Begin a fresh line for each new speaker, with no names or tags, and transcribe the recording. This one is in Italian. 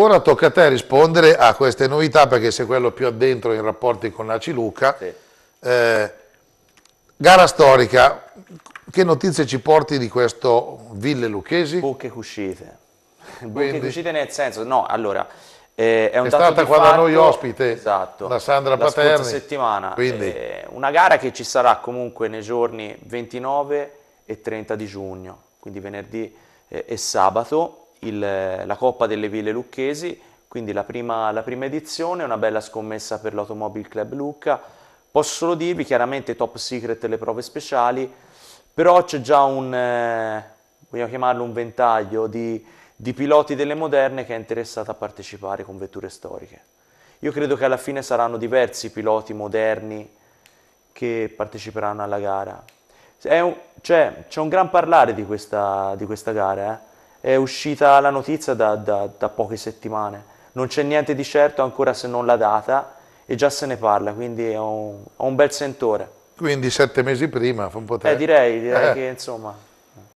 Ora tocca a te rispondere a queste novità perché sei quello più addentro in rapporti con la Luca. Sì. Eh, gara storica, che notizie ci porti di questo Ville Lucchesi? Buche cuscite.
Buche cuscite nel senso, no, allora... Eh, è, è stata qua da noi ospite esatto, da Sandra la Paterni. La settimana. Eh, una gara che ci sarà comunque nei giorni 29 e 30 di giugno, quindi venerdì eh, e sabato il, la Coppa delle Ville Lucchesi, quindi la prima, la prima edizione, una bella scommessa per l'Automobile Club Lucca. Posso solo dirvi, chiaramente top secret le prove speciali, però c'è già un, eh, vogliamo chiamarlo un ventaglio di, di piloti delle moderne che è interessato a partecipare con vetture storiche. Io credo che alla fine saranno diversi i piloti moderni che parteciperanno alla gara. Cioè, c'è un, un, gran parlare di questa, di questa gara, eh? è uscita la notizia da, da, da poche settimane. Non c'è niente di certo ancora se non la data e già se ne parla, quindi ho un, ho un bel sentore. Quindi
sette mesi prima, fa un po' tempo. Eh, direi, direi eh. che
insomma...